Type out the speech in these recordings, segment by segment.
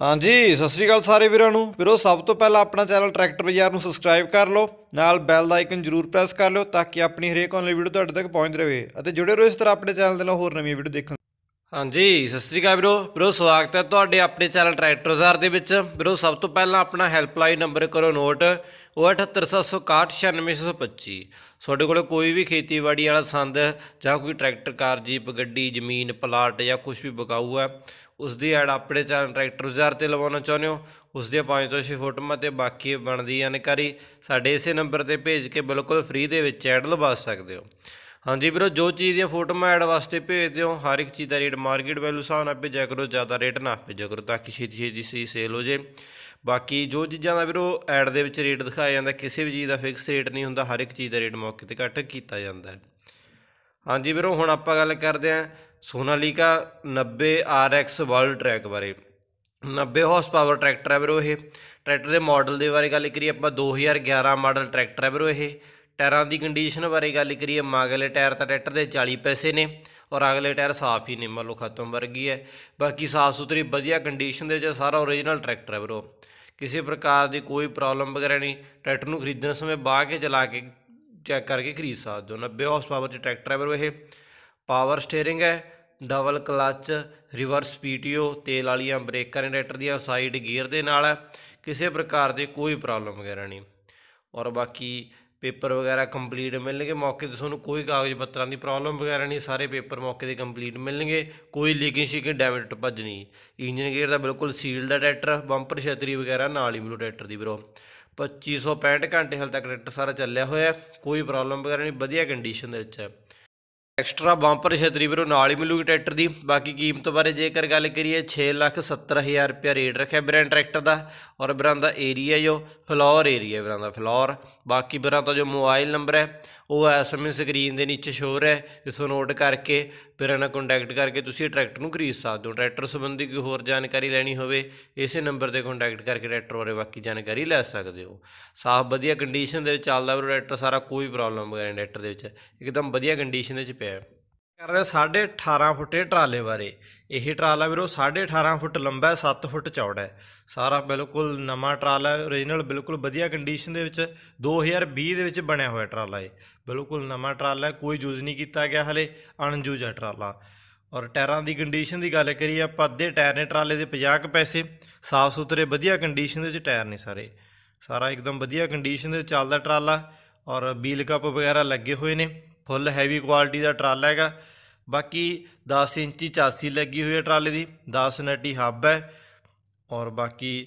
ਹਾਂਜੀ ਸਤਿ ਸ੍ਰੀ ਅਕਾਲ ਸਾਰੇ ਵੀਰਾਂ ਨੂੰ ਵੀਰੋ ਸਭ ਤੋਂ ਪਹਿਲਾਂ ਆਪਣਾ ਚੈਨਲ ਟਰੈਕਟਰ ਬਾਜ਼ਾਰ ਨੂੰ ਸਬਸਕ੍ਰਾਈਬ ਕਰ ਲਓ ਨਾਲ ਬੈਲ ਦਾ ਆਈਕਨ ਜਰੂਰ ਪ੍ਰੈਸ ਕਰ ਲਓ ਤਾਂ ਕਿ ਆਪਣੀ ਹਰੇਕ ਆਨਲਾਈਨ ਵੀਡੀਓ ਤੁਹਾਡੇ ਤੱਕ ਪਹੁੰਚ ਰਹੇ ਅਤੇ ਜੁੜੇ ਰਹੋ ਇਸ ਤਰ੍ਹਾਂ ਆਪਣੇ ਚੈਨਲ ਦੇ ਨਾਲ ਹੋਰ ਨਵੀਆਂ ਵੀਡੀਓ ਦੇਖਣ ਹਾਂਜੀ ਸਤਿ ਸ੍ਰੀ ਅਕਾਲ ਵੀਰੋ ਵੀਰੋ ਸਵਾਗਤ ਹੈ ਤੁਹਾਡੇ ਆਪਣੇ ਚੈਨਲ ਟਰੈਕਟਰ ਬਾਜ਼ਾਰ ਦੇ ਵਿੱਚ ਵੀਰੋ ਸਭ ਤੋਂ ਪਹਿਲਾਂ ਆਪਣਾ ਹੈਲਪਲਾਈਨ ਨੰਬਰ ਕਰੋ ਨੋਟ ਉਹ ਤੁਹਾਡੇ ਕੋਲ ਕੋਈ ਵੀ ਖੇਤੀਬਾੜੀ ਵਾਲਾ ਸੰਦ ਜਾਂ ਕੋਈ ਟਰੈਕਟਰ ਕਾਰ ਜੀਪ ਗੱਡੀ ਜ਼ਮੀਨ ਪਲਾਟ ਜਾਂ ਕੁਝ ਵੀ ਬਕਾਊ ਹੈ ਉਸ ਦੀ ਐਡ ਆਪਣੇ ਚਾਰ ਟਰੈਕਟਰ ਜ਼ਾਰ ਤੇ ਲਵਾਉਣਾ ਚਾਹੁੰਦੇ ਹੋ ਉਸ ਦੇ 5 ਤੋਂ 6 ਫੋਟੋਆਂ ਤੇ ਬਾਕੀ ਬਣਦੀ ਜਾਣਕਾਰੀ ਸਾਡੇ ਇਸੇ ਨੰਬਰ ਤੇ ਭੇਜ ਕੇ ਬਿਲਕੁਲ ਫ੍ਰੀ ਦੇ ਵਿੱਚ ਐਡ ਲਵਾ ਸਕਦੇ ਹੋ ਹਾਂਜੀ ਵੀਰੋ ਜੋ ਚੀਜ਼ ਦੀਆਂ ਫੋਟੋਆਂ ਐਡ ਵਾਸਤੇ ਭੇਜਦੇ ਹੋ ਹਰ ਇੱਕ ਚੀਜ਼ ਦਾ ਰੇਟ ਮਾਰਕੀਟ ਵੈਲਿਊ ਹਿਸਾਬ ਨਾਲ ਭੇਜਿਆ ਕਰੋ ਜ਼ਿਆਦਾ ਰੇਟ ਨਾ ਭੇਜਿਆ ਕਰੋ ਤਾਂ ਕਿ ਛੇਤੀ ਛੇਤੀ ਸਹੀ ਸੇਲ ਹੋ ਜੇ ਬਾਕੀ ਜੋ ਚੀਜ਼ਾਂ ਦਾ ਵੀਰੋ ਐਡ ਦੇ ਵਿੱਚ ਰੇਟ ਦਿਖਾਇਆ ਜਾਂਦਾ ਕਿਸੇ ਵੀ ਚੀਜ਼ ਦਾ ਫਿਕਸ ਰੇਟ ਨਹੀਂ ਹੁੰਦਾ ਹਰ ਇੱਕ ਚੀਜ਼ ਦਾ ਰੇਟ ਮੌਕੇ ਤੇ ਘੱਟ ਕੀਤਾ ਜਾਂਦਾ ਹੈ ਹਾਂਜੀ ਵੀਰੋ ਹੁਣ ਆਪਾਂ ਗੱਲ ਕਰਦੇ ਆਂ ਸੋਨਾਲੀਕਾ 90 RX ਵਰਲਡ ਟਰੈਕ ਬਾਰੇ 90 ਹਾਰਸ ਪਾਵਰ ਟਰੈਕਟਰ ਹੈ ਵੀਰੋ ਇਹ ਟਰੈਕਟਰ ਦੇ ਮਾਡਲ ਦੇ ਬਾਰੇ ਗੱਲ ਕਰੀਏ ਆਪਾਂ 2011 ਮਾਡਲ ਟਰੈਕਟਰ ਹੈ ਵੀਰੋ ਇਹ ਟਾਇਰਾਂ ਦੀ ਕੰਡੀਸ਼ਨ ਬਾਰੇ ਗੱਲ ਕਰੀਏ ਮਾਗਲੇ ਟਾਇਰ ਤਾਂ ਟਰੈਕਟਰ ਦੇ 40 ਪੈਸੇ ਨੇ ਔਰ ਅਗਲੇ ਟਾਇਰ ਸਾਫ਼ ਹੀ ਨੇ ਮੰਨ ਖਤਮ ਵਰਗੀ ਹੈ ਬਾਕੀ ਸਾਫ਼ ਸੁਥਰੀ ਵਧੀਆ ਕੰਡੀਸ਼ਨ ਦੇ ਵਿੱਚ ਸਾਰਾ origignal ਟਰੈਕਟਰ ਹੈ ਵੀਰੋ ਕਿਸੇ ਪ੍ਰਕਾਰ ਦੀ ਕੋਈ ਪ੍ਰੋਬਲਮ ਵਗੈਰਾ ਨਹੀਂ ਟਰੈਕਟਰ ਨੂੰ ਖਰੀਦਣ ਸਮੇਂ ਬਾਹ ਕੇ ਚਲਾ ਕੇ ਚੈੱਕ ਕਰਕੇ ਖਰੀਦ ਸਕਦੇ ਹੋ 90 ਹਾਰਸ ਪਾਵਰ ਦੇ ਟਰੈਕਟਰ ਹੈ ਵੀਰੋ ਇਹ ਪਾਵਰ ਸਟੀering ਹੈ ਡਬਲ ਕਲੱਚ ਰਿਵਰਸ ਪੀਟੀਓ ਤੇਲ ਵਾਲੀਆਂ ਬ੍ਰੇਕਾਂ ਟਰੈਕਟਰ ਦੀਆਂ ਸਾਈਡ ਗੀਅਰ ਦੇ ਨਾਲ ਕਿਸੇ ਪ੍ਰਕਾਰ ਦੀ ਕੋਈ ਪ੍ਰੋਬਲਮ ਵਗੈਰਾ ਨਹੀਂ ਔਰ ਬਾਕੀ ਪੇਪਰ ਵਗੈਰਾ ਕੰਪਲੀਟ ਮਿਲਣਗੇ ਮੌਕੇ ਤੇ ਤੁਹਾਨੂੰ ਕੋਈ ਕਾਗਜ਼ ਪੱਤਰਾਂ ਦੀ ਪ੍ਰੋਬਲਮ ਵਗੈਰਾ ਨਹੀਂ ਸਾਰੇ ਪੇਪਰ ਮੌਕੇ ਤੇ ਕੰਪਲੀਟ ਮਿਲਣਗੇ ਕੋਈ ਲੀਕਿੰਗ ਸ਼ੀਕਿੰਗ ਡੈਮੇਜ ਟੱਪਜ ਨਹੀਂ ਇੰਜਨ ਗੇਅਰ ਦਾ ਬਿਲਕੁਲ ਸੀਲਡ ਹੈ ਟਰੈਕਟਰ ਬੰਪਰ ਛਤਰੀ ਵਗੈਰਾ ਨਾਲ ਹੀ ਮਿਲੂ ਟਰੈਕਟਰ ਦੀ ਵੀਰੋ 2565 ਘੰਟੇ ਹਾਲ ਤੱਕ ਟਰੈਕਟਰ ਸਾਰਾ ਚੱਲਿਆ ਹੋਇਆ ਕੋਈ ਪ੍ਰੋਬਲਮ ਵਗੈਰਾ ਨਹੀਂ ਵਧੀਆ ਕੰਡੀਸ਼ਨ ਦੇ ਵਿੱਚ ਹੈ ਐਕਸਟਰਾ ਬੰਪਰ ਛਤਰੀ ਵੀਰੋ ਨਾਲ ਹੀ ਮਿਲੂਗੀ ਟਰੈਕਟਰ ਦੀ ਬਾਕੀ ਕੀਮਤ ਬਾਰੇ ਜੇਕਰ ਗੱਲ ਕਰੀਏ 670000 ਰੁਪਿਆ ਰੇਟ ਰੱਖਿਆ ਬ੍ਰਾਂਡ ਟਰੈਕਟਰ ਦਾ ਔਰ ਬਰਾਂ ਦਾ ਏਰੀਆ ਜੋ ਫਲੋਰ ਏਰੀਆ ਬਰਾਂ ਦਾ ਫਲੋਰ ਬਾਕੀ ਬਰਾਂ ਦਾ ਜੋ ਮੋਬਾਈਲ ਨੰਬਰ ਹੈ ਉਹ ਐਸਐਮਐਸ ਸਕਰੀਨ ਦੇ ਨੀਚੇ ਰਿਹਾ ਹੈ ਇਸ ਨੂੰ ਨੋਟ ਕਰਕੇ ਫਿਰ ਇਹਨਾਂ ਕੰਟੈਕਟ ਕਰਕੇ ਤੁਸੀਂ ਟਰੈਕਟਰ ਨੂੰ ਖਰੀਦ ਸਕਦੇ ਹੋ ਟਰੈਕਟਰ ਸੰਬੰਧੀ ਕੋਈ ਹੋਰ ਜਾਣਕਾਰੀ ਲੈਣੀ ਹੋਵੇ ਇਸੇ ਨੰਬਰ ਤੇ ਕੰਟੈਕਟ ਕਰਕੇ ਟਰੈਕਟਰ ਬਾਰੇ ਬਾਕੀ ਜਾਣਕਾਰੀ ਲੈ ਸਕਦੇ ਹੋ ਸਾਫ਼ ਵਧੀਆ ਕੰਡੀਸ਼ਨ ਦੇ ਵਿੱਚ ਚੱਲਦਾ ਟਰੈਕਟਰ ਸਾਰਾ ਕੋਈ ਪ੍ਰੋਬਲਮ ਵਗੈਰਾ ਟਰੈਕਟਰ ਦੇ ਵਿੱਚ ਇੱਕਦਮ ਵਧੀਆ ਕੰਡੀਸ਼ਨ ਦੇ ਵਿੱਚ ਪਿਆ ਹੈ ਕਰਦੇ 18.5 ਫੁੱਟੇ ਟਰਾਲੇ ਬਾਰੇ ਇਹ ਟਰਾਲਾ ਵੀਰੋ 18.5 ਫੁੱਟ ਲੰਬਾ 7 ਫੁੱਟ ਚੌੜਾ ਹੈ ਸਾਰਾ ਬਿਲਕੁਲ ਨਵਾਂ ਟਰਾਲਾ ਹੈ origignal ਬਿਲਕੁਲ ਵਧੀਆ ਕੰਡੀਸ਼ਨ ਦੇ ਵਿੱਚ 2020 ਦੇ ਵਿੱਚ ਬਣਿਆ ਹੋਇਆ ਟਰਾਲਾ ਹੈ ਬਿਲਕੁਲ ਨਵਾਂ ਟਰਾਲਾ ਕੋਈ ਯੂਜ਼ ਨਹੀਂ ਕੀਤਾ ਗਿਆ ਹਲੇ ਅਨਯੂਜ਼ ਹੈ ਟਰਾਲਾ ਔਰ ਟਾਇਰਾਂ ਦੀ ਕੰਡੀਸ਼ਨ ਦੀ ਗੱਲ ਕਰੀਏ ਆਪਾਂ ਅੱਧੇ ਟਾਇਰ ਨੇ ਟਰਾਲੇ ਦੇ 50 ਕ ਪੈਸੇ ਸਾਫ਼ ਸੁਥਰੇ ਵਧੀਆ ਕੰਡੀਸ਼ਨ ਦੇ ਵਿੱਚ ਟਾਇਰ ਨੇ ਸਾਰੇ ਸਾਰਾ ਇੱਕਦਮ ਵਧੀਆ ਕੰਡੀਸ਼ਨ ਦੇ ਚੱਲਦਾ ਟਰਾਲਾ ਔਰ ਬੀਲ ਕੱਪ ਵਗੈਰਾ ਲੱਗੇ ਹੋਏ ਨੇ ਫੁੱਲ ਹੈਵੀ ਕੁਆਲਿਟੀ ਦਾ ਟਰਾਲਾ ਹੈਗਾ ਬਾਕੀ 10 ਇੰਚੀ ਚਾਸੀ ਲੱਗੀ ਹੋਈ ਹੈ ਟਰਾਲੇ ਦੀ 10 ਨੱਟੀ ਹੱਬ ਹੈ ਔਰ ਬਾਕੀ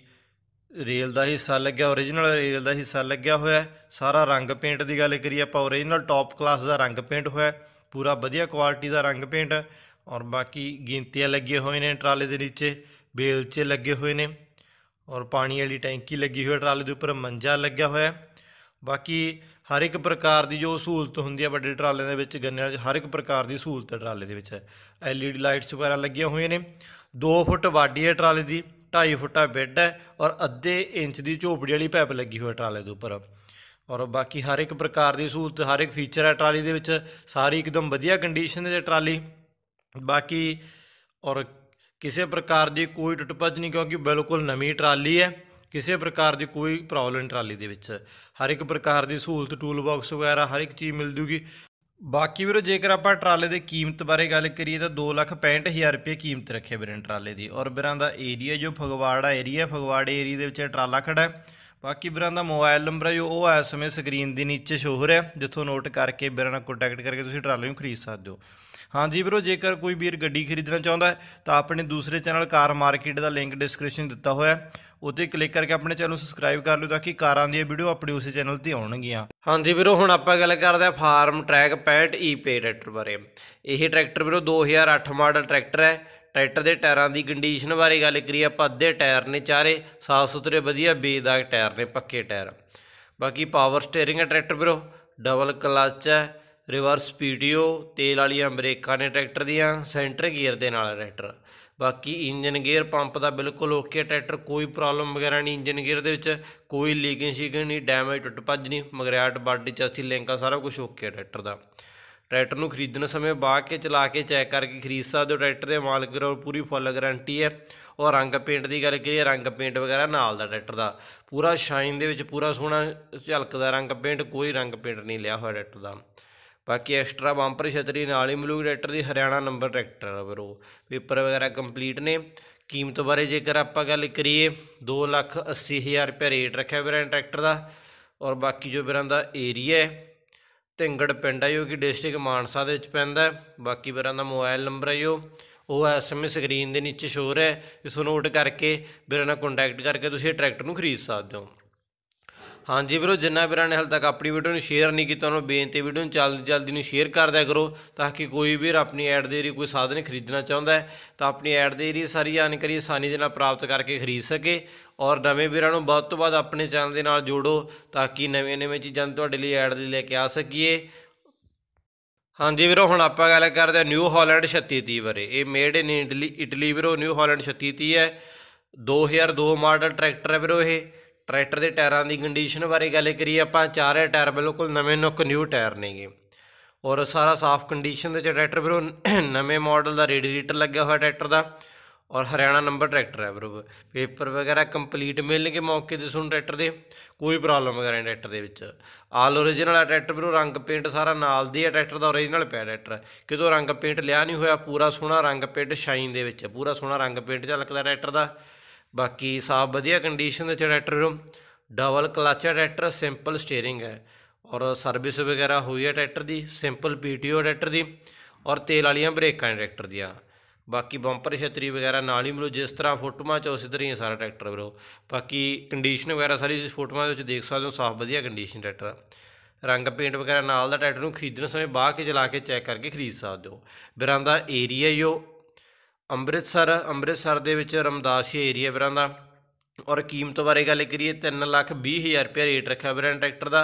ਰੇਲ ਦਾ ਹਿੱਸਾ ਲੱਗਿਆ origignal ਰੇਲ ਦਾ ਹਿੱਸਾ ਲੱਗਿਆ ਹੋਇਆ ਸਾਰਾ ਰੰਗ ਪੇਂਟ ਦੀ ਗੱਲ ਕਰੀ ਆਪਾਂ origignal ਟੌਪ ਕਲਾਸ ਦਾ ਰੰਗ ਪੇਂਟ ਹੋਇਆ ਪੂਰਾ ਵਧੀਆ ਕੁਆਲਿਟੀ ਦਾ ਰੰਗ ਪੇਂਟ ਔਰ ਬਾਕੀ ਗਿੰਤੀਆਂ ਲੱਗੀਆਂ ਹੋਏ ਨੇ ਟਰਾਲੇ ਦੇ ਨੀਚੇ ਬੇਲਚੇ ਲੱਗੇ ਹੋਏ ਨੇ ਔਰ ਪਾਣੀ ਵਾਲੀ ਟੈਂਕੀ ਲੱਗੀ ਹੋਈ ਹੈ ਟਰਾਲੇ ਦੇ ਉੱਪਰ ਮੰਜਾ ਲੱਗਿਆ ਹੋਇਆ ਬਾਕੀ ਹਰ ਇੱਕ ਪ੍ਰਕਾਰ ਦੀ ਜੋ ਸਹੂਲਤ ਹੁੰਦੀ ਹੈ ਵੱਡੇ ਟਰਾਲਿਆਂ ਦੇ ਵਿੱਚ ਗੰਨਿਆਂ 'ਚ ਹਰ ਇੱਕ ਪ੍ਰਕਾਰ ਦੀ ਸਹੂਲਤ ਟਰਾਲੇ ਦੇ ਵਿੱਚ ਹੈ ਐਲਈਡੀ ਲਾਈਟਸ ਵਗੈਰਾ ਲੱਗੀਆਂ ਹੋਈਆਂ ਨੇ 2 ਫੁੱਟ ਵਾਡੀ ਹੈ ਟਰਾਲੇ ਦੀ 2.5 ਫੁੱਟਾ ਬੈੱਡ ਹੈ ਔਰ ਅੱਧੇ ਇੰਚ ਦੀ ਝੋਪੜੀ ਵਾਲੀ ਪਾਈਪ ਲੱਗੀ ਹੋਈ ਹੈ ਟਰਾਲੇ ਦੇ ਉੱਪਰ ਔਰ ਬਾਕੀ ਹਰ ਇੱਕ ਪ੍ਰਕਾਰ ਦੀ ਸਹੂਲਤ ਹਰ ਇੱਕ ਫੀਚਰ ਹੈ ਟਰਾਲੀ ਦੇ ਵਿੱਚ ਸਾਰੀ ਇੱਕਦਮ ਵਧੀਆ ਕੰਡੀਸ਼ਨ ਦੇ ਟਰਾਲੀ ਬਾਕੀ ਔਰ ਕਿਸੇ ਪ੍ਰਕਾਰ ਦੀ ਕੋਈ ਟੁੱਟ ਭੱਜ ਨਹੀਂ ਕਿਉਂਕਿ ਬਿਲਕੁਲ ਨਵੀਂ ਟਰਾਲੀ ਹੈ ਕਿਸੇ ਪ੍ਰਕਾਰ ਦੀ ਕੋਈ ਪ੍ਰੋਬਲਮ ਟਰਾਲੀ ਦੇ ਵਿੱਚ ਹਰ ਇੱਕ ਪ੍ਰਕਾਰ ਦੀ ਸਹੂਲਤ ਟੂਲ ਬਾਕਸ ਵਗੈਰਾ ਹਰ ਇੱਕ ਚੀਜ਼ ਮਿਲ ਜੂਗੀ ਬਾਕੀ ਵੀਰੋ ਜੇਕਰ ਆਪਾਂ ਟਰਾਲੇ ਦੇ ਕੀਮਤ ਬਾਰੇ ਗੱਲ ਕਰੀਏ ਤਾਂ 2,65,000 ਰੁਪਏ ਕੀਮਤ ਰੱਖੇ ਵੀਰਾਂ ਟਰਾਲੇ ਦੀ ਔਰ ਵੀਰਾਂ ਦਾ ਏਰੀਆ ਜੋ ਫਗਵਾੜਾ ਏਰੀਆ ਫਗਵਾੜੇ ਏਰੀਆ ਦੇ ਵਿੱਚ ਟਰਾਲਾ ਖੜਾ ਹੈ ਬਾਕੀ ਵੀਰਾਂ ਦਾ ਮੋਬਾਈਲ ਨੰਬਰ ਜੋ ਉਹ ਇਸ ਸਮੇਂ ਸਕਰੀਨ ਦੇ ਨੀਚੇ ਸ਼ੋਅ ਹੋ ਰਿਹਾ ਜਿੱਥੋਂ ਨੋਟ ਕਰਕੇ ਵੀਰਾਂ ਨਾਲ ਕੰਟੈਕਟ ਕਰਕੇ ਤੁਸੀਂ ਟਰਾਲੇ ਨੂੰ ਖਰੀਦ ਸਕਦੇ ਹੋ ਹਾਂਜੀ ਵੀਰੋ ਜੇਕਰ ਕੋਈ ਵੀਰ ਗੱਡੀ ਖਰੀਦਣਾ ਚਾਹੁੰਦਾ ਹੈ ਤਾਂ ਆਪਣੇ ਦੂਸਰੇ ਚੈਨਲ ਕਾਰ ਮਾਰਕੀਟ ਦਾ ਲਿੰਕ ਡਿਸਕ੍ਰਿਪਸ਼ਨ ਦਿੱਤਾ ਹੋਇਆ ਹੈ ਕਲਿੱਕ ਕਰਕੇ ਆਪਣੇ ਚੈਨਲ ਨੂੰ ਸਬਸਕ੍ਰਾਈਬ ਕਰ ਲਓ ਤਾਂ ਕਿ ਕਾਰਾਂ ਦੀਆਂ ਵੀਡੀਓ ਆਪਣੇ ਉਸੇ ਚੈਨਲ ਤੇ ਆਉਣਗੀਆਂ ਹਾਂਜੀ ਵੀਰੋ ਹੁਣ ਆਪਾਂ ਗੱਲ ਕਰਦੇ ਆ ਫਾਰਮ ਟਰੈਕ 65 ਈਪੇ ਟਰੈਕਟਰ ਬਾਰੇ ਇਹ ਟਰੈਕਟਰ ਵੀਰੋ 2008 ਮਾਡਲ ਟਰੈਕਟਰ ਹੈ ਟਰੈਕਟਰ ਦੇ ਟਾਇਰਾਂ ਦੀ ਕੰਡੀਸ਼ਨ ਬਾਰੇ ਗੱਲ ਕਰੀ ਆਪਾਂ ਅੱਧੇ ਟਾਇਰ ਨੇ ਚਾਰੇ ਸਾਫ ਸੁਥਰੇ ਵਧੀਆ ਬੇਦਾਗ ਟਾਇਰ ਨੇ ਪੱਕੇ ਟਾਇਰ ਬਾਕੀ ਪਾਵਰ ਸਟੀਅਰਿੰਗ ਹੈ ਟਰੈਕਟਰ ਵੀਰੋ ਡਬਲ ਕਲਚ ਹੈ ਰਿਵਰਸ ਪੀਡੀਓ ਤੇਲ ਵਾਲੀਆਂ ਬ੍ਰੇਕਾਂ ਨੇ ਟਰੈਕਟਰ ਦੀਆਂ ਸੈਂਟਰ ਗੀਅਰ ਦੇ ਨਾਲ ਟਰੈਕਟਰ ਬਾਕੀ ਇੰਜਨ ਗੇਅਰ ਪੰਪ ਦਾ ਬਿਲਕੁਲ ਓਕੇ ਟਰੈਕਟਰ ਕੋਈ ਪ੍ਰੋਬਲਮ ਵਗੈਰਾ ਨਹੀਂ ਇੰਜਨ ਗੇਅਰ ਦੇ ਵਿੱਚ ਕੋਈ ਲੀਕਿੰਗ ਸ਼ੀਕਿੰਗ ਨਹੀਂ ਡੈਮੇਜ ਟੁੱਟ ਭੱਜ ਨਹੀਂ ਮਗਰਾਟ ਬਾਡੀ ਚਾਸੀ ਲਿੰਕਾਂ ਸਾਰਾ ਕੁਝ ਓਕੇ ਟਰੈਕਟਰ ਦਾ ਟਰੈਕਟਰ ਨੂੰ ਖਰੀਦਣ ਸਮੇਂ ਬਾਹ ਕੇ ਚਲਾ ਕੇ ਚੈੱਕ ਕਰਕੇ ਖਰੀਦ ਸਕਦੇ ਹੋ ਟਰੈਕਟਰ ਦੇ ਮਾਲਕ ਕੋਲ ਪੂਰੀ ਫੁੱਲ ਗਾਰੰਟੀ ਹੈ ਔਰ ਰੰਗ ਪੇਂਟ ਦੀ ਗੱਲ ਕਰੀਏ ਰੰਗ ਪੇਂਟ ਵਗੈਰਾ ਨਾਲ ਦਾ ਟਰੈਕਟਰ ਦਾ ਪੂਰਾ ਸ਼ਾਈਨ ਦੇ ਵਿੱਚ ਪੂਰਾ ਸੋਹਣਾ ਝਲਕਦਾ ਰੰਗ ਪੇਂਟ ਕੋਈ ਰੰਗ ਪੇਂਟ ਨਹੀਂ ਲਿਆ ਹੋਇਆ ਟਰੈਕਟਰ ਦਾ ਬਾਕੀ ਐਕਸਟਰਾ ਬੰਪਰ ਛਤਰੀ ਨਾਲ ਹੀ ਮਿਲੂਗੀ ਟਰੈਕਟਰ ਦੀ ਹਰਿਆਣਾ ਨੰਬਰ ਟਰੈਕਟਰ ਆ ਵੀਰੋ ਪੇਪਰ ਵਗੈਰਾ ਕੰਪਲੀਟ ਨੇ ਕੀਮਤ ਬਾਰੇ ਜੇਕਰ ਆਪਾਂ ਗੱਲ ਕਰੀਏ 2 ਲੱਖ 80 ਹਜ਼ਾਰ ਰੁਪਏ ਰੇਟ ਰੱਖਿਆ ਵੀਰਾਂ ਟਰੈਕਟਰ ਦਾ ਔਰ ਬਾਕੀ ਜੋ ਵੀਰਾਂ ਦਾ ਏਰੀਆ ਹੈ ਢਿੰਗੜ ਪਿੰਡ ਹੈ ਜੋ ਕਿ ਡਿਸਟ੍ਰਿਕਟ ਮਾਨਸਾ ਦੇ ਵਿੱਚ ਪੈਂਦਾ ਬਾਕੀ ਵੀਰਾਂ ਦਾ ਮੋਬਾਈਲ ਨੰਬਰ ਹੈ ਜੋ ਉਹ ਐਸਐਮਐਸ ਸਕਰੀਨ ਦੇ ਨੀਚੇ ਸ਼ੋਰ ਹੈ ਇਸ ਨੂੰ ਨੋਟ ਕਰਕੇ ਵੀਰਾਂ ਨਾਲ ਕੰਟੈਕਟ ਕਰਕੇ ਤੁਸੀਂ ਇਹ ਟਰੈਕਟਰ ਨੂੰ ਖਰੀਦ ਸਕਦੇ ਹੋ ਹਾਂਜੀ ਵੀਰੋ ਜਿੰਨਾ ਵੀਰਾਂ ਨੇ ਹਾਲ ਤੱਕ ਆਪਣੀ ਵੀਡੀਓ ਨੂੰ ਸ਼ੇਅਰ ਨਹੀਂ ਕੀਤਾ ਉਹਨਾਂ ਨੂੰ ਬੇਨਤੀ ਵੀਡੀਓ ਨੂੰ ਜਲਦੀ ਜਲਦੀ ਨੂੰ ਸ਼ੇਅਰ ਕਰ ਦਿਆ ਕਰੋ ਤਾਂ ਕਿ ਕੋਈ ਵੀਰ ਆਪਣੀ ਐਡ ਦੇ ਰਹੀ ਕੋਈ ਸਾਧਨ ਖਰੀਦਣਾ ਚਾਹੁੰਦਾ ਹੈ ਤਾਂ ਆਪਣੀ ਐਡ ਦੇ ਰਹੀ ਸਾਰੀ ਜਾਣਕਾਰੀ ਆਸਾਨੀ ਦੇ ਨਾਲ ਪ੍ਰਾਪਤ ਕਰਕੇ ਖਰੀਦ ਸਕੇ ਔਰ ਨਵੇਂ ਵੀਰਾਂ ਨੂੰ ਬਹੁਤ ਤੋਂ ਬਾਅਦ ਆਪਣੇ ਚੈਨਲ ਦੇ ਨਾਲ ਜੋੜੋ ਤਾਂ ਕਿ ਨਵੇਂ-ਨਵੇਂ ਚੀਜ਼ਾਂ ਤੁਹਾਡੇ ਲਈ ਐਡ ਦੇ ਲੈ ਕੇ ਆ ਸਕੀਏ ਹਾਂਜੀ ਵੀਰੋ ਹੁਣ ਆਪਾਂ ਗੱਲ ਕਰਦੇ ਹਾਂ ਨਿਊ ਹਾਲੈਂਡ 3630 ਬਾਰੇ ਇਹ ਮੇਡ ਇਨ ਇਟਲੀ ਇਟਲੀ ਵੀਰੋ ਨਿਊ ਹਾਲੈਂਡ 3630 ਹੈ 2002 ਮਾਡਲ ਟਰੈਕਟਰ ਹੈ ਵੀਰੋ ਇਹ ਟਰੈਕਟਰ ਦੇ ਟਾਇਰਾਂ ਦੀ ਕੰਡੀਸ਼ਨ ਬਾਰੇ ਗੱਲ ਕਰੀ ਆਪਾਂ ਚਾਰੇ ਟਾਇਰ ਬਿਲਕੁਲ ਨਵੇਂ ਨੁੱਕ ਨਿਊ ਟਾਇਰ ਨੇਗੇ ਔਰ ਸਾਰਾ ਸਾਫ ਕੰਡੀਸ਼ਨ ਦੇ ਚ ਟਰੈਕਟਰ ਵੀਰੋ ਨਵੇਂ ਮਾਡਲ ਦਾ ਰੇਡੀਏਟਰ ਲੱਗਿਆ ਹੋਇਆ ਟਰੈਕਟਰ ਦਾ ਔਰ ਹਰਿਆਣਾ ਨੰਬਰ ਟਰੈਕਟਰ ਹੈ ਵੀਰੋ ਪੇਪਰ ਵਗੈਰਾ ਕੰਪਲੀਟ ਮਿਲਣਗੇ ਮੌਕੇ ਤੇ ਸੁਣ ਟਰੈਕਟਰ ਦੇ ਕੋਈ ਪ੍ਰੋਬਲਮ ਵਗੈਰਾ ਟਰੈਕਟਰ ਦੇ ਵਿੱਚ ਆਲ ਓਰੀਜਨਲ ਹੈ ਟਰੈਕਟਰ ਵੀਰੋ ਰੰਗ ਪੇਂਟ ਸਾਰਾ ਨਾਲ ਦੀ ਹੈ ਟਰੈਕਟਰ ਦਾ ਓਰੀਜਨਲ ਪਿਆ ਟਰੈਕਟਰ ਕਿਦੋਂ ਰੰਗ ਪੇਂਟ ਲਿਆ ਨਹੀਂ ਹੋਇਆ ਪੂਰਾ ਸੋਹਣਾ ਰੰਗ ਪੇਂਟ ਸ਼ਾਈਨ ਦੇ ਵਿੱਚ ਪੂਰਾ ਸੋਹਣਾ ਰੰਗ ਪੇਂਟ ਝਲਕਦਾ ਟਰੈਕਟਰ ਦਾ ਬਾਕੀ ਸਾਫ ਵਧੀਆ ਕੰਡੀਸ਼ਨ ਦੇ tractor double clutch tractor simple steering ਹੈ ਔਰ ਸਰਵਿਸ ਵਗੈਰਾ ਹੋਈ ਹੈ ਟਰੈਕਟਰ ਦੀ ਸਿੰਪਲ ਪੀਟੀਓ ਟਰੈਕਟਰ ਦੀ ਔਰ ਤੇਲ ਵਾਲੀਆਂ ਬ੍ਰੇਕਾਂ ਟਰੈਕਟਰ ਦੀਆਂ ਬਾਕੀ ਬੰਪਰ ਛਤਰੀ ਵਗੈਰਾ ਨਾਲ ਹੀ ਮਿਲੋ ਜਿਸ ਤਰ੍ਹਾਂ ਫੋਟੋਆਂ 'ਚ ਉਸੇ ਤਰ੍ਹਾਂ ਹੀ ਸਾਰਾ ਟਰੈਕਟਰ ਬਰੋ ਬਾਕੀ ਕੰਡੀਸ਼ਨ ਵਗੈਰਾ ਸਾਰੀ ਫੋਟੋਆਂ ਦੇ ਵਿੱਚ ਦੇਖ ਸਕਦੇ ਹੋ ਸਾਫ ਵਧੀਆ ਕੰਡੀਸ਼ਨ ਟਰੈਕਟਰ ਰੰਗ ਪੇਂਟ ਵਗੈਰਾ ਨਾਲ ਦਾ ਟਰੈਕਟਰ ਨੂੰ ਖਰੀਦਣ ਸਮੇਂ ਬਾਅਦ ਕੇ ਚਲਾ ਕੇ ਚੈੱਕ ਕਰਕੇ ਖਰੀਦ ਸਕਦੇ ਹੋ ਬਰਾਂਦਾ ਏਰੀਆ ਏਰੀਆ ਜੋ ਅੰਮ੍ਰਿਤਸਰ ਅੰਮ੍ਰਿਤਸਰ ਦੇ ਵਿੱਚ ਰਮਦਾਸੀ ਏਰੀਆ ਵੀਰਾਂ ਦਾ ਔਰ ਕੀਮਤ ਬਾਰੇ ਗੱਲ ਕਰੀਏ 3 ਲੱਖ 20 ਹਜ਼ਾਰ ਰੁਪਏ ਰੇਟ ਰੱਖਿਆ ਵੀਰਾਂ ਟਰੈਕਟਰ ਦਾ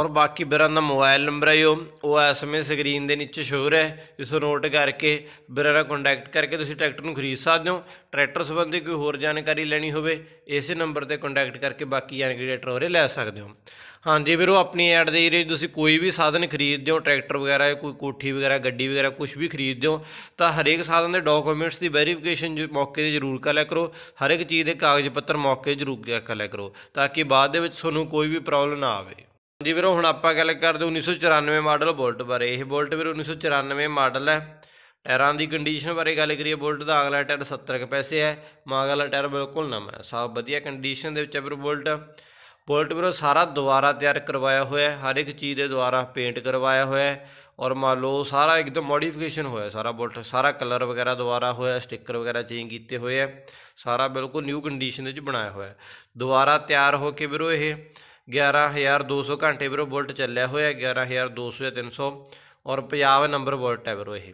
ਔਰ ਬਾਕੀ ਬਿਰਨ ਦਾ ਮੋਬਾਈਲ ਨੰਬਰ ਹੈ ਉਹ ਉਹ ਐਸਐਮਐਸ ਸਕਰੀਨ ਦੇ ਨੀਚੇ ਸ਼ੋਰ ਹੈ ਇਸ ਨੂੰ ਨੋਟ ਕਰਕੇ ਬਿਰਨ ਨਾਲ ਕੰਟੈਕਟ ਕਰਕੇ ਤੁਸੀਂ ਟਰੈਕਟਰ ਨੂੰ ਖਰੀਦ ਸਕਦੇ ਹੋ ਟਰੈਕਟਰ ਸੰਬੰਧੀ ਕੋਈ ਹੋਰ ਜਾਣਕਾਰੀ ਲੈਣੀ ਹੋਵੇ ਇਸੇ ਨੰਬਰ ਤੇ ਕੰਟੈਕਟ ਕਰਕੇ ਬਾਕੀ ਜਾਣਕਾਰੀ ਟਰੈਕਟਰ ਬਾਰੇ ਲੈ ਸਕਦੇ ਹੋ ਹਾਂਜੀ ਵੀਰੋ ਆਪਣੀ ਐਡ ਦੇ ਜਿਹੜੇ ਤੁਸੀਂ ਕੋਈ ਵੀ ਸਾਧਨ ਖਰੀਦਦੇ ਹੋ ਟਰੈਕਟਰ ਵਗੈਰਾ ਕੋਈ ਕੋਠੀ ਵਗੈਰਾ ਗੱਡੀ ਵਗੈਰਾ ਕੁਝ ਵੀ ਖਰੀਦਦੇ ਹੋ ਤਾਂ ਹਰੇਕ ਸਾਧਨ ਦੇ ਡਾਕੂਮੈਂਟਸ ਦੀ ਵੈਰੀਫਿਕੇਸ਼ਨ ਜੋ ਮੌਕੇ ਤੇ ਜ਼ਰੂਰ ਕਰ ਲਿਆ ਕਰੋ ਹਰ ਇੱਕ ਚੀਜ਼ ਦੇ ਕਾਗਜ਼ ਪੱਤਰ ਮੌਕੇ ਜ਼ਰੂਰ ਕਰ ਲਿਆ ਕਰੋ ਤਾਂ ਕਿ ਬਾਅਦ ਦੇ ਵਿੱਚ ਤੁਹਾਨੂੰ ਕੋਈ ਵੀ ਪ੍ਰੋਬਲਮ ਨਾ ਆਵੇ ਜੀ ਵੀਰੋ ਹੁਣ ਆਪਾਂ ਗੱਲ ਕਰਦੇ 1994 ਮਾਡਲ ਬੁਲਟ ਬਾਰੇ ਇਹ ਬੁਲਟ ਵੀਰੋ 1994 ਮਾਡਲ ਹੈ ਟਾਇਰਾਂ ਦੀ ਕੰਡੀਸ਼ਨ ਬਾਰੇ ਗੱਲ ਕਰੀਏ ਬੁਲਟ ਦਾ ਅਗਲਾ ਟਾਇਰ 70 ਕ ਪੈਸੇ ਹੈ ਮਾਗਲਾ ਟਾਇਰ ਬਿਲਕੁਲ ਨਵਾਂ ਹੈ ਸਭ ਵਧੀਆ ਕੰਡੀਸ਼ਨ ਦੇ ਵਿੱਚ ਹੈ ਵੀਰੋ ਬੁਲਟ ਬੁਲਟ ਵੀਰੋ ਸਾਰਾ ਦੁਬਾਰਾ ਤਿਆਰ ਕਰਵਾਇਆ ਹੋਇਆ ਹੈ ਹਰ ਇੱਕ ਚੀਜ਼ ਦੇ ਦੁਆਰਾ ਪੇਂਟ ਕਰਵਾਇਆ ਹੋਇਆ ਹੈ ਔਰ ਮੰਨ ਲਓ ਸਾਰਾ ਇੱਕਦਮ ਮੋਡੀਫਿਕੇਸ਼ਨ ਹੋਇਆ ਸਾਰਾ ਬੁਲਟ ਸਾਰਾ ਕਲਰ ਵਗੈਰਾ ਦੁਬਾਰਾ ਹੋਇਆ ਸਟicker ਵਗੈਰਾ ਚੇਂਜ ਕੀਤੇ ਹੋਏ ਆ ਸਾਰਾ ਬਿਲਕੁਲ ਨਿਊ ਕੰਡੀਸ਼ਨ ਦੇ ਵਿੱਚ ਬਣਾਇਆ ਹੋਇਆ ਦੁਬਾਰਾ ਤਿਆਰ ਹੋ ਕੇ ਵੀਰੋ ਇਹ 11200 ਘੰਟੇ ਵੀਰੋ ਬੁਲਟ ਚੱਲਿਆ ਹੋਇਆ 11200 ਜਾਂ 300 ਔਰ 50 ਨੰਬਰ ਬੁਲਟ ਹੈ ਵੀਰੋ ਇਹ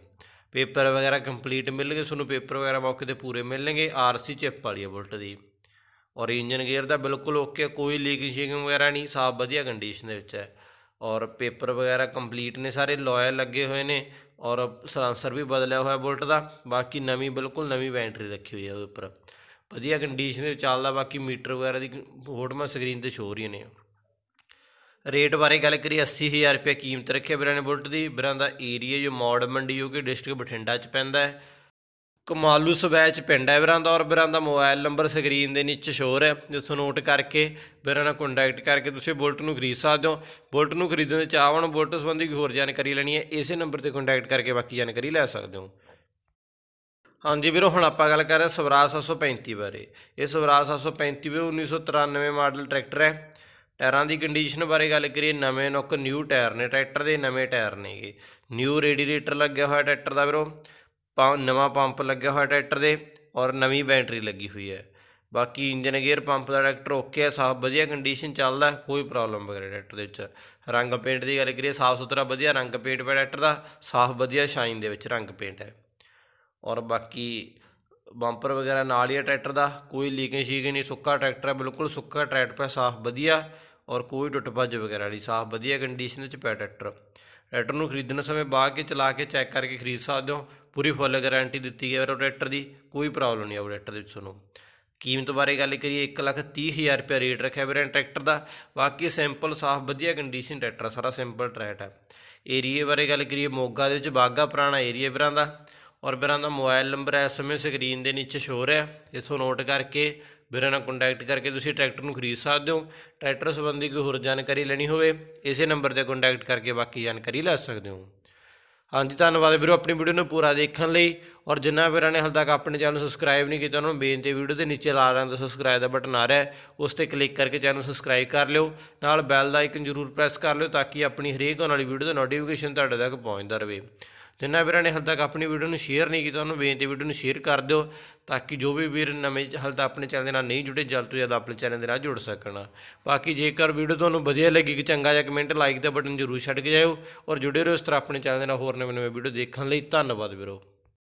ਪੇਪਰ ਵਗੈਰਾ ਕੰਪਲੀਟ ਮਿਲਣਗੇ ਤੁਹਾਨੂੰ ਪੇਪਰ ਵਗੈਰਾ ਮੌਕੇ ਤੇ ਪੂਰੇ ਮਿਲਣਗੇ ਆਰਸੀ ਚਿਪ ਵਾਲੀ ਹੈ ਬੁਲਟ ਦੀ ਔਰ ਇੰਜਨ ਗੇਅਰ ਦਾ ਬਿਲਕੁਲ ਓਕੇ ਕੋਈ ਲੀਕਿੰਗ ਸ਼ੀਕ ਵਗੈਰਾ ਨਹੀਂ ਸਾਫ ਵਧੀਆ ਕੰਡੀਸ਼ਨ ਦੇ ਵਿੱਚ ਹੈ ਔਰ ਪੇਪਰ ਵਗੈਰਾ ਕੰਪਲੀਟ ਨੇ ਸਾਰੇ ਲੋਇਲ ਲੱਗੇ ਹੋਏ ਨੇ ਔਰ ਸਲੈਂਸਰ ਵੀ ਬਦਲਿਆ ਹੋਇਆ ਬੁਲਟ ਦਾ ਬਾਕੀ ਨਵੀਂ ਬਿਲਕੁਲ ਨਵੀਂ ਬੈਟਰੀ ਰੱਖੀ ਹੋਈ ਹੈ ਉਹਦੇ ਉੱਪਰ ਵਧੀਆ ਕੰਡੀਸ਼ਨ ਵਿੱਚ ਚੱਲਦਾ ਬਾਕੀ ਮੀਟਰ ਵਗੈਰਾ ਦੀ ਫੋਟੋਆਂ ਸਕਰੀਨ ਤੇ ਸ਼ੋ ਰਹੀਆਂ ਨੇ ਰੇਟ ਬਾਰੇ ਗੱਲ ਕਰੀ 80000 ਰੁਪਏ ਕੀਮਤ ਰੱਖਿਆ ਵੀਰਾਂ ਨੇ ਬੁਲਟ ਦੀ ਵੀਰਾਂ ਦਾ ਏਰੀਆ ਜੋ ਮੌੜ ਮੰਡੀ ਹੋ ਕੇ ਡਿਸਟ੍ਰਿਕਟ ਬਠਿੰਡਾ ਚ ਪੈਂਦਾ ਹੈ ਕਮਾਲੂ ਸਵੈਚ ਪਿੰਡ ਹੈ ਵੀਰਾਂ ਦਾ ਔਰ ਵੀਰਾਂ ਦਾ ਮੋਬਾਈਲ ਨੰਬਰ ਸਕਰੀਨ ਦੇ ਨੀਚੇ ਹੋ ਰਿਹਾ ਜਿਸ ਨੂੰ ਨੋਟ ਕਰਕੇ ਵੀਰਾਂ ਨਾਲ ਕੰਟੈਕਟ ਕਰਕੇ ਤੁਸੀਂ ਬੁਲਟ ਨੂੰ ਖਰੀਦ ਸਕਦੇ ਹੋ ਬੁਲਟ ਨੂੰ ਖਰੀਦਣ ਦੇ ਚਾਹਵਣ ਬੁਲਟ ਸੰਬੰਧੀ ਹੋਰ ਜਾਣਕਾਰੀ ਲੈਣੀ ਹੈ ਇਸੇ ਨੰਬਰ ਤੇ ਕੰਟੈਕਟ ਕਰਕੇ ਬਾਕੀ ਜਾਣਕਾਰੀ ਲੈ ਸਕਦੇ ਹੋ ਹਾਂਜੀ ਵੀਰੋ ਹੁਣ ਆਪਾਂ ਗੱਲ ਕਰ ਰਹੇ ਸਵਰਾਜ 735 ਬਾਰੇ ਇਹ ਸਵਰਾਜ 735 ਵੀ 1993 ਮਾਡਲ ਟਰੈਕਟਰ ਹੈ ਟਾਇਰਾਂ ਦੀ ਕੰਡੀਸ਼ਨ ਬਾਰੇ ਗੱਲ ਕਰੀਏ ਨਵੇਂ ਨੁੱਕ ਨਿਊ ਟਾਇਰ ਨੇ ਟਰੈਕਟਰ ਦੇ ਨਵੇਂ ਟਾਇਰ ਨੇਗੇ ਨਿਊ ਰੇਡੀਏਟਰ ਲੱਗਿਆ ਹੋਇਆ ਟਰੈਕਟਰ ਦਾ ਵੀਰੋ ਨਵਾਂ ਪੰਪ ਲੱਗਿਆ ਹੋਇਆ ਟਰੈਕਟਰ ਦੇ ਔਰ ਨਵੀਂ ਬੈਟਰੀ ਲੱਗੀ ਹੋਈ ਹੈ ਬਾਕੀ ਇੰਜਨ ਗੇਅਰ ਪੰਪ ਦਾ ਟਰੈਕਟਰ ਓਕੇ ਹੈ ਸਾਫ ਵਧੀਆ ਕੰਡੀਸ਼ਨ ਚੱਲਦਾ ਕੋਈ ਪ੍ਰੋਬਲਮ ਵਗੈਰਾ ਟਰੈਕਟਰ ਦੇ ਵਿੱਚ ਰੰਗ ਪੇਂਟ ਦੀ ਗੱਲ ਕਰੀਏ ਸਾਫ ਸੁਥਰਾ ਵਧੀਆ ਰੰਗ ਪੇਂਟ ਪਿਆ ਟਰੈਕਟਰ ਦਾ ਸਾਫ ਵਧੀਆ ਸ਼ਾਈਨ ਦੇ ਵਿੱਚ ਰੰਗ ਪੇਂਟ ਹੈ ਔਰ ਬਾਕੀ ਬੰਪਰ ਵਗੈਰਾ ਨਾਲ ਹੀ ਟਰੈਕਟਰ ਦਾ ਕੋਈ ਲੀਕਿੰਗ ਸ਼ੀਕ ਨਹੀਂ ਸੁੱਕਾ ਟਰੈਕਟਰ ਹੈ ਬਿਲਕੁਲ ਸੁੱਕਾ ਟਰੈਕਟਰ ਹੈ ਸਾਫ਼ ਵਧੀਆ ਔਰ ਕੋਈ ਟੁੱਟ ਭੱਜ ਵਗੈਰਾ ਨਹੀਂ ਸਾਫ਼ ਵਧੀਆ ਕੰਡੀਸ਼ਨ ਵਿੱਚ ਪੈ ਟਰੈਕਟਰ ਟਰੈਕਟਰ ਨੂੰ ਖਰੀਦਣ ਸਮੇਂ ਬਾਅਦ ਕੇ ਚਲਾ ਕੇ ਚੈੱਕ ਕਰਕੇ ਖਰੀਦ ਸਕਦੇ ਹੋ ਪੂਰੀ ਫੁੱਲ ਗਾਰੰਟੀ ਦਿੱਤੀ ਗਈ ਹੈ ਟਰੈਕਟਰ ਦੀ ਕੋਈ ਪ੍ਰੋਬਲਮ ਨਹੀਂ ਆਉ ਟਰੈਕਟਰ ਦੇ ਵਿੱਚ ਤੁਹਾਨੂੰ ਕੀਮਤ ਬਾਰੇ ਗੱਲ ਕਰੀਏ 130000 ਰੁਪਏ ਰੇਟ ਰੱਖਿਆ ਵੀਰੇ ਟਰੈਕਟਰ ਦਾ ਬਾਕੀ ਸਿੰਪਲ ਸਾਫ਼ ਵਧੀਆ ਕੰਡੀਸ਼ਨ ਟਰੈਕਟਰ ਸਾਰਾ ਸਿੰਪਲ ਟਰੈਕਟਰ ਹੈ ਏਰੀਏ ਬਾਰੇ ਗੱਲ ਕਰੀਏ ਮੋਗਾ ਦੇ ਵਿੱਚ ਬਾਗਾ ਪੁਰਾਣਾ ਏਰੀਆ ਵੀਰਾਂ ਦਾ ਔਰ ਵੀਰਾਂ ਦਾ ਮੋਬਾਈਲ ਨੰਬਰ ਇਸ ਸਮੇਂ ਸਕਰੀਨ ਦੇ ਨੀਚੇ ਸ਼ੋਅ ਰਿਹਾ ਇਸ ਨੂੰ ਨੋਟ ਕਰਕੇ ਵੀਰਾਂ ਨਾਲ ਕੰਟੈਕਟ ਕਰਕੇ ਤੁਸੀਂ ਟਰੈਕਟਰ ਨੂੰ ਖਰੀਦ ਸਕਦੇ ਹੋ ਟਰੈਕਟਰ ਸੰਬੰਧੀ ਕੋਈ ਹੋਰ ਜਾਣਕਾਰੀ ਲੈਣੀ ਹੋਵੇ ਇਸੇ ਨੰਬਰ ਤੇ ਕੰਟੈਕਟ ਕਰਕੇ ਬਾਕੀ ਜਾਣਕਾਰੀ ਲੈ ਸਕਦੇ ਹੋ ਹਾਂਜੀ ਧੰਨਵਾਦ ਵੀਰੋ ਆਪਣੀ ਵੀਡੀਓ ਨੂੰ ਪੂਰਾ ਦੇਖਣ ਲਈ ਔਰ ਜਿੰਨਾ ਵੀਰਾਂ ਨੇ ਹਾਲ ਤੱਕ ਆਪਣੇ ਚੈਨਲ ਨੂੰ ਸਬਸਕ੍ਰਾਈਬ ਨਹੀਂ ਕੀਤਾ ਉਹਨਾਂ ਨੂੰ ਬੇਨਤੀ ਵੀਡੀਓ ਦੇ ਨੀਚੇ ਲਾਲ ਰੰਗ ਦਾ ਸਬਸਕ੍ਰਾਈਬ ਦਾ ਬਟਨ ਆ ਰਿਹਾ ਹੈ ਉਸ ਤੇ ਕਲਿੱਕ ਕਰਕੇ ਚੈਨਲ ਸਬਸਕ੍ਰਾਈਬ ਕਰ ਲਿਓ ਨਾਲ ਬੈਲ ਦਾ ਆਈਕਨ ਜ਼ਰੂਰ ਪ੍ਰੈਸ ਕਰ ਲਿਓ ਤਾਂ ਕਿ ਆਪਣੀ ਹਰੇਕ ਆਉਣ ਵਾਲੀ ਵੀਡੀਓ ਦਾ ਨੋਟੀਫਿਕੇਸ਼ਨ ਤੁਹਾਡੇ ਤੱਕ ਪਹੁੰਚਦਾ ਰਹੇ ਜਿੰਨਾ ਵੀਰਾਂ ਨੇ ਹਾਲ ਤੱਕ ਆਪਣੀ ਵੀਡੀਓ ਨੂੰ ਸ਼ੇਅਰ ਨਹੀਂ ਕੀਤਾ ਉਹਨੂੰ ਬੇਨਤੀ ਵੀਡੀਓ ਨੂੰ ਸ਼ੇਅਰ ਕਰ ਦਿਓ ਤਾਂ ਕਿ ਜੋ ਵੀ ਵੀਰ ਨਵੇਂ ਹਾਲ ਤੱਕ ਆਪਣੇ ਚੈਨਲ ਦੇ ਨਾਲ ਨਹੀਂ ਜੁੜੇ ਜਲਦ ਤੋਂ ਜਲਦ ਆਪਣੇ ਚੈਨਲ ਦੇ ਨਾਲ ਜੁੜ ਸਕਣ ਬਾਕੀ ਜੇਕਰ ਵੀਡੀਓ ਤੁਹਾਨੂੰ ਵਧੀਆ ਲੱਗੀ ਕਿ ਚੰਗਾ ਜਿਹਾ ਕਮੈਂਟ ਲਾਈਕ ਦਾ ਬਟਨ ਜ਼ਰੂਰ ਛੱਡ ਕੇ ਜਾਇਓ ਔਰ ਜੁੜੇ ਰਹੋ ਇਸ ਤਰ੍ਹਾਂ ਆਪਣੇ ਚੈਨਲ ਦੇ ਨਾਲ ਹੋਰ ਨਵੇਂ ਨਵੇਂ ਵੀਡੀਓ ਦੇਖਣ ਲਈ ਧੰਨਵਾਦ ਵੀਰੋ